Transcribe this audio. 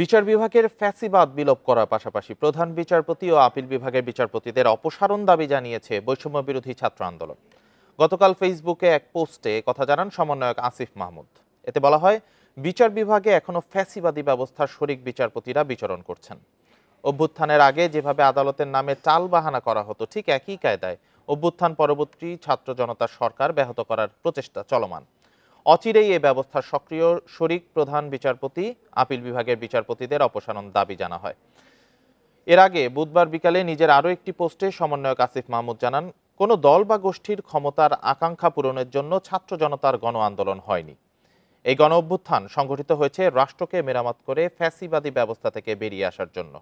বিচার বিভাগের ফ্যাসিবাদ বিলোপ করার পাশাপাশি প্রধান বিচারপতি ও আপিল বিভাগের বিচারপতিদের অপসারণ দাবি জানিয়েছে বৈষম্য বিরোধী ছাত্র আন্দোলন গতকাল ফেসবুকে এক পোস্টে কথা জানান সমন্বয়ক আসিফ মাহমুদ এতে বলা হয় বিচার বিভাগে এখনও ফ্যাসিবাদী ব্যবস্থার শরিক বিচারপতিরা বিচরণ করছেন অভ্যুত্থানের আগে যেভাবে আদালতের নামে চাল বাহানা করা হতো ঠিক একই কায়দায় অভ্যুত্থান পরবর্তী ছাত্র জনতার সরকার ব্যাহত করার প্রচেষ্টা চলমান অচিরেই এ ব্যবস্থার সক্রিয় শরিক প্রধান বিচারপতি আপিল বিভাগের বিচারপতিদের অপসারণ দাবি জানা হয় এর আগে বুধবার বিকালে নিজের আরও একটি পোস্টে সমন্বয়ক আসিফ মাহমুদ জানান কোনো দল বা গোষ্ঠীর ক্ষমতার আকাঙ্ক্ষা পূরণের জন্য ছাত্র জনতার গণ আন্দোলন হয়নি এই গণ অভ্যুত্থান সংঘটিত হয়েছে রাষ্ট্রকে মেরামত করে ফ্যাসিবাদী ব্যবস্থা থেকে বেরিয়ে আসার জন্য